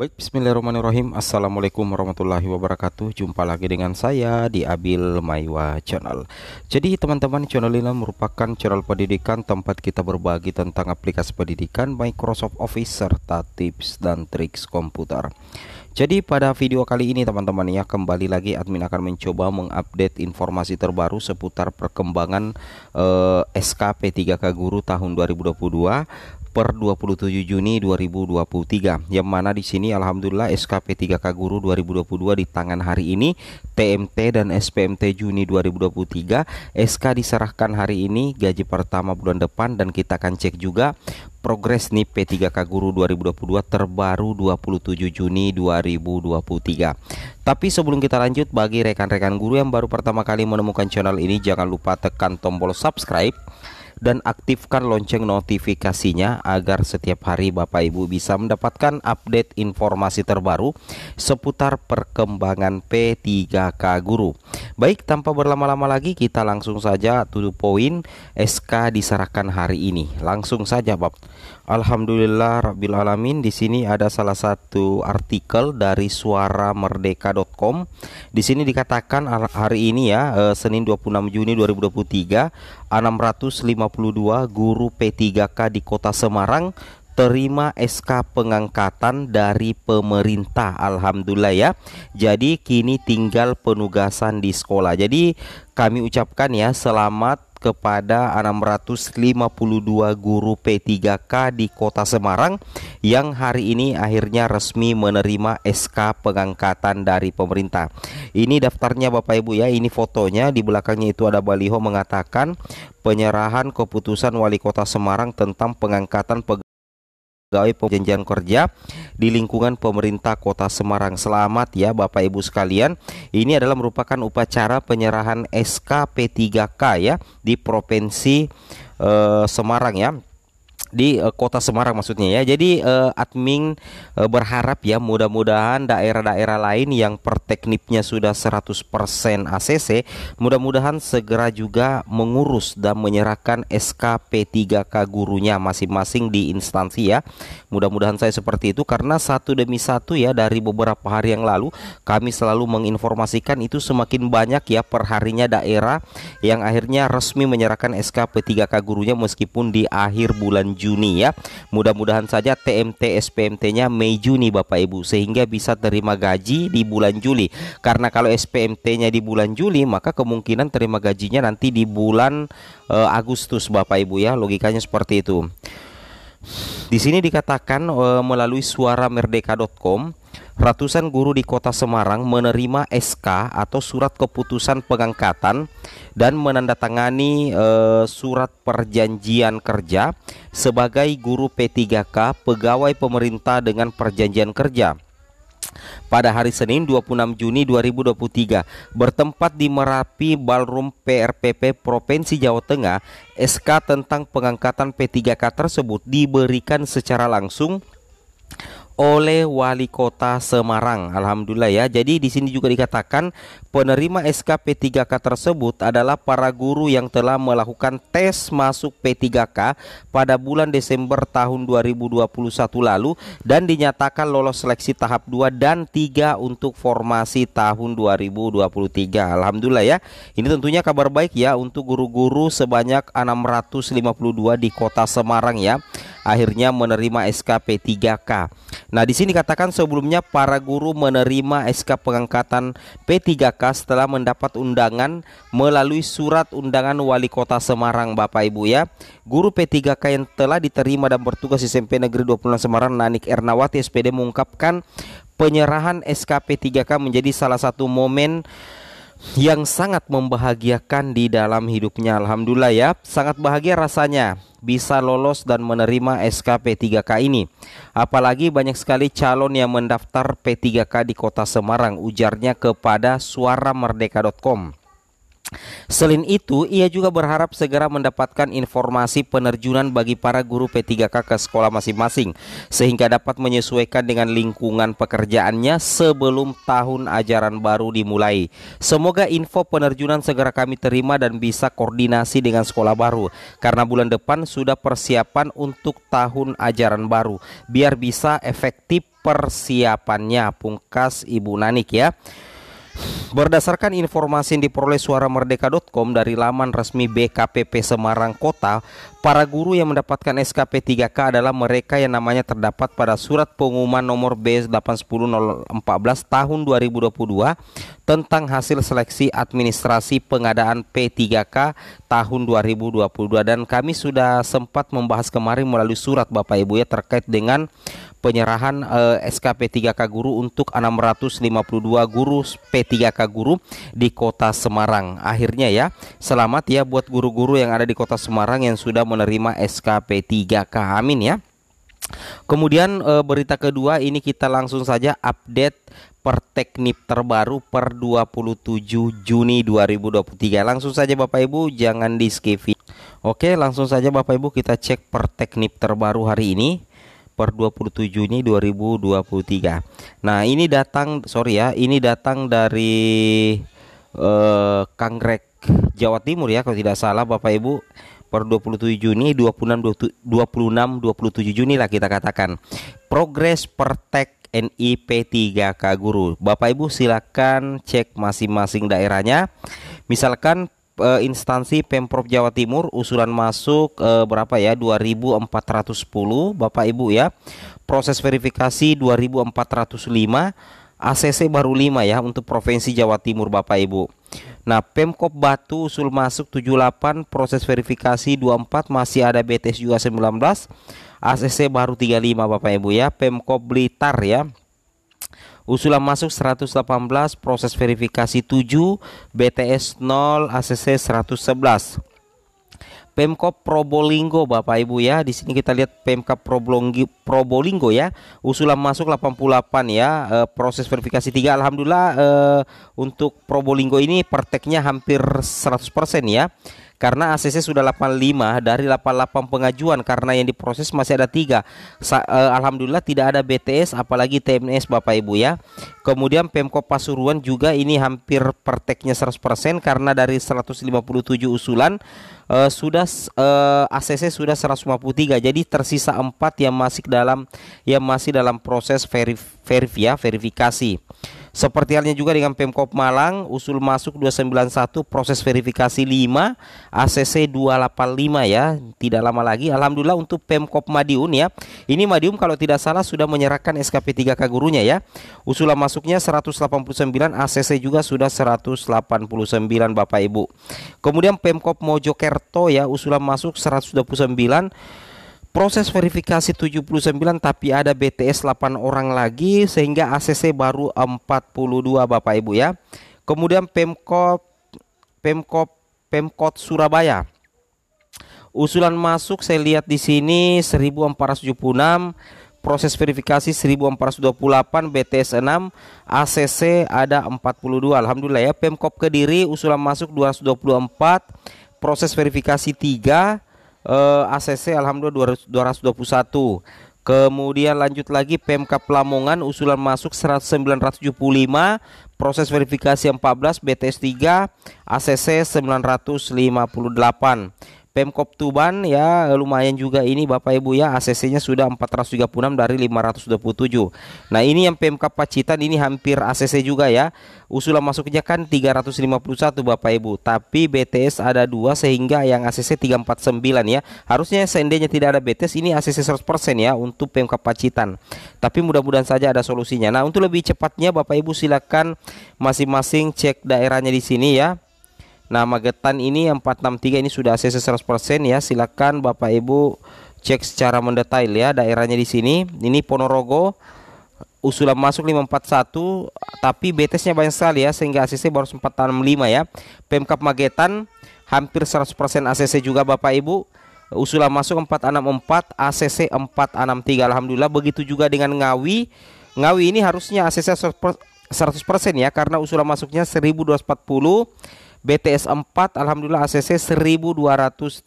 Baik, bismillahirrahmanirrahim. Assalamualaikum warahmatullahi wabarakatuh. Jumpa lagi dengan saya di Abil Maiwa Channel. Jadi, teman-teman, channel ini merupakan channel pendidikan tempat kita berbagi tentang aplikasi pendidikan Microsoft Office serta tips dan trik komputer. Jadi, pada video kali ini, teman-teman, ya, kembali lagi admin akan mencoba mengupdate informasi terbaru seputar perkembangan eh, SKP 3K Guru tahun 2022 per 27 Juni 2023 yang mana di sini alhamdulillah SKP 3K Guru 2022 di tangan hari ini TMT dan SPMT Juni 2023 SK diserahkan hari ini gaji pertama bulan depan dan kita akan cek juga progres nih P3K Guru 2022 terbaru 27 Juni 2023. Tapi sebelum kita lanjut bagi rekan-rekan guru yang baru pertama kali menemukan channel ini jangan lupa tekan tombol subscribe dan aktifkan lonceng notifikasinya agar setiap hari Bapak Ibu bisa mendapatkan update informasi terbaru seputar perkembangan P3K Guru. Baik, tanpa berlama-lama lagi kita langsung saja tutup poin SK diserahkan hari ini. Langsung saja Bapak. Alhamdulillah Rabbil Alamin di sini ada salah satu artikel dari suara merdeka.com. di sini dikatakan hari ini ya eh, Senin 26 Juni 2023 652 guru P3K di Kota Semarang terima SK pengangkatan dari pemerintah Alhamdulillah ya Jadi kini tinggal penugasan di sekolah Jadi kami ucapkan ya selamat kepada 652 guru P3K di Kota Semarang yang hari ini akhirnya resmi menerima SK pengangkatan dari pemerintah. Ini daftarnya Bapak Ibu ya, ini fotonya di belakangnya itu ada baliho mengatakan penyerahan keputusan Wali Kota Semarang tentang pengangkatan pegawai pegawai perjanjian kerja di lingkungan pemerintah Kota Semarang. Selamat ya Bapak Ibu sekalian. Ini adalah merupakan upacara penyerahan SKP 3 k ya di Provinsi eh, Semarang ya di uh, kota Semarang maksudnya ya. Jadi uh, admin uh, berharap ya mudah-mudahan daerah-daerah lain yang per tekniknya sudah 100% ACC mudah-mudahan segera juga mengurus dan menyerahkan SKP 3K gurunya masing-masing di instansi ya. Mudah-mudahan saya seperti itu karena satu demi satu ya dari beberapa hari yang lalu kami selalu menginformasikan itu semakin banyak ya perharinya daerah yang akhirnya resmi menyerahkan SKP 3K gurunya meskipun di akhir bulan Juni ya. Mudah-mudahan saja TMT SPMT-nya Mei Juni Bapak Ibu sehingga bisa terima gaji di bulan Juli. Karena kalau SPMT-nya di bulan Juli maka kemungkinan terima gajinya nanti di bulan e, Agustus Bapak Ibu ya. Logikanya seperti itu. Di sini dikatakan e, melalui Merdeka.com ratusan guru di kota Semarang menerima SK atau surat keputusan pengangkatan dan menandatangani e, surat perjanjian kerja sebagai guru P3K pegawai pemerintah dengan perjanjian kerja pada hari Senin 26 Juni 2023 bertempat di Merapi Balrum PRPP Provinsi Jawa Tengah SK tentang pengangkatan P3K tersebut diberikan secara langsung oleh Wali Kota Semarang. Alhamdulillah ya. Jadi di sini juga dikatakan penerima SKP 3 k tersebut adalah para guru yang telah melakukan tes masuk P3K pada bulan Desember tahun 2021 lalu dan dinyatakan lolos seleksi tahap 2 dan 3 untuk formasi tahun 2023. Alhamdulillah ya. Ini tentunya kabar baik ya untuk guru-guru sebanyak 652 di Kota Semarang ya akhirnya menerima SKP P3K. Nah, di sini katakan sebelumnya para guru menerima SK pengangkatan P3K setelah mendapat undangan melalui surat undangan Wali Kota Semarang Bapak Ibu ya. Guru P3K yang telah diterima dan bertugas di SMP Negeri 26 Semarang Nanik Ernawati SPD mengungkapkan penyerahan SKP 3K menjadi salah satu momen yang sangat membahagiakan di dalam hidupnya. Alhamdulillah ya, sangat bahagia rasanya bisa lolos dan menerima SKP 3K ini. Apalagi banyak sekali calon yang mendaftar P3K di Kota Semarang, ujarnya kepada suaramerdeka.com. Selain itu, ia juga berharap segera mendapatkan informasi penerjunan bagi para guru P3K ke sekolah masing-masing sehingga dapat menyesuaikan dengan lingkungan pekerjaannya sebelum tahun ajaran baru dimulai. Semoga info penerjunan segera kami terima dan bisa koordinasi dengan sekolah baru karena bulan depan sudah persiapan untuk tahun ajaran baru biar bisa efektif persiapannya pungkas Ibu Nanik ya. Berdasarkan informasi yang diperoleh suara merdeka.com dari laman resmi BKPP Semarang Kota, para guru yang mendapatkan SKP 3K adalah mereka yang namanya terdapat pada surat pengumuman nomor B 810014 tahun 2022 tentang hasil seleksi administrasi pengadaan P3K tahun 2022 dan kami sudah sempat membahas kemarin melalui surat Bapak Ibu ya terkait dengan penyerahan eh, SKP 3K guru untuk 652 guru P3K guru di Kota Semarang. Akhirnya ya, selamat ya buat guru-guru yang ada di Kota Semarang yang sudah menerima SKP 3K. Amin ya. Kemudian eh, berita kedua ini kita langsung saja update per teknik terbaru per 27 Juni 2023. Langsung saja Bapak Ibu jangan di skip. Oke, langsung saja Bapak Ibu kita cek per teknik terbaru hari ini per 27 Juni 2023 nah ini datang sorry ya ini datang dari eh, Kangrek Jawa Timur ya kalau tidak salah Bapak Ibu per 27 Juni 26 26 27 Juni lah kita katakan progres pertek NIP 3K guru Bapak Ibu silakan cek masing-masing daerahnya misalkan uh, instansi Pemprov Jawa Timur usulan masuk uh, berapa ya 2410 Bapak Ibu ya. Proses verifikasi 2405, ACC baru 5 ya untuk Provinsi Jawa Timur Bapak Ibu. Nah, Pemkop Batu usul masuk 78, proses verifikasi 24 masih ada BTS juga 19, ACC baru 35 Bapak Ibu ya, Pemkop Blitar ya usulan masuk 118, proses verifikasi 7, BTS 0, ACC 111. Pemko Probolinggo Bapak Ibu ya. Di sini kita lihat Pemkap Probolinggo, Probolinggo ya. Usulan masuk 88 ya. E, proses verifikasi 3 alhamdulillah e, untuk Probolinggo ini perteknya hampir 100% ya karena ACC sudah 85 dari 88 pengajuan karena yang diproses masih ada tiga. Sa uh, Alhamdulillah tidak ada BTS apalagi TMS Bapak Ibu ya. Kemudian Pemkop Pasuruan juga ini hampir perteknya 100% karena dari 157 usulan uh, sudah uh, eh, ACC sudah 153. Jadi tersisa 4 yang masih dalam yang masih dalam proses verif, verif ya, verifikasi. Seperti halnya juga dengan Pemkop Malang, usul masuk 291, proses verifikasi 5, ACC 285 ya. Tidak lama lagi, Alhamdulillah untuk Pemkop Madiun ya. Ini Madiun kalau tidak salah sudah menyerahkan SKP 3K gurunya ya. Usulan masuknya 189, ACC juga sudah 189 Bapak Ibu. Kemudian Pemkop Mojokerto ya, usulan masuk 129 proses verifikasi 79 tapi ada BTS 8 orang lagi sehingga ACC baru 42 Bapak Ibu ya. Kemudian Pemkop Pemkop Pemkot Surabaya. Usulan masuk saya lihat di sini 1476 proses verifikasi 1428 BTS 6 ACC ada 42 Alhamdulillah ya Pemkop Kediri usulan masuk 224 proses verifikasi 3 eh, ACC alhamdulillah 221. Kemudian lanjut lagi PMK Lamongan usulan masuk 975, proses verifikasi 14, BTS 3, ACC 958. Pemkop Tuban ya lumayan juga ini Bapak Ibu ya ACC-nya sudah 436 dari 527. Nah, ini yang Pemkap Pacitan ini hampir ACC juga ya. Usulan masuknya kan 351 Bapak Ibu, tapi BTS ada dua sehingga yang ACC 349 ya. Harusnya seandainya tidak ada BTS ini ACC 100% ya untuk Pemkap Pacitan. Tapi mudah-mudahan saja ada solusinya. Nah, untuk lebih cepatnya Bapak Ibu silakan masing-masing cek daerahnya di sini ya Nah, Magetan ini yang 463 ini sudah ACC 100% ya. Silakan Bapak Ibu cek secara mendetail ya daerahnya di sini. Ini Ponorogo usulan masuk 541 tapi betesnya banyak sekali ya sehingga ACC baru 465 ya. Pemkap Magetan hampir 100% ACC juga Bapak Ibu. Usulan masuk 464, ACC 463. Alhamdulillah begitu juga dengan Ngawi. Ngawi ini harusnya ACC 100% ya karena usulan masuknya 1240 BTS 4 alhamdulillah ACC 1236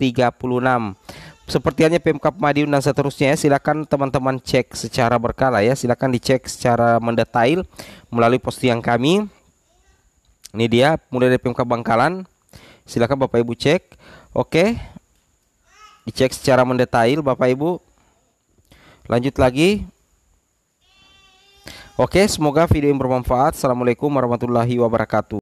sepertinya PMK Madiun dan seterusnya ya. silakan teman-teman cek secara berkala ya silakan dicek secara mendetail melalui postingan kami ini dia mulai dari PMK Bangkalan silakan Bapak Ibu cek oke dicek secara mendetail Bapak Ibu lanjut lagi oke semoga video ini bermanfaat Assalamualaikum warahmatullahi wabarakatuh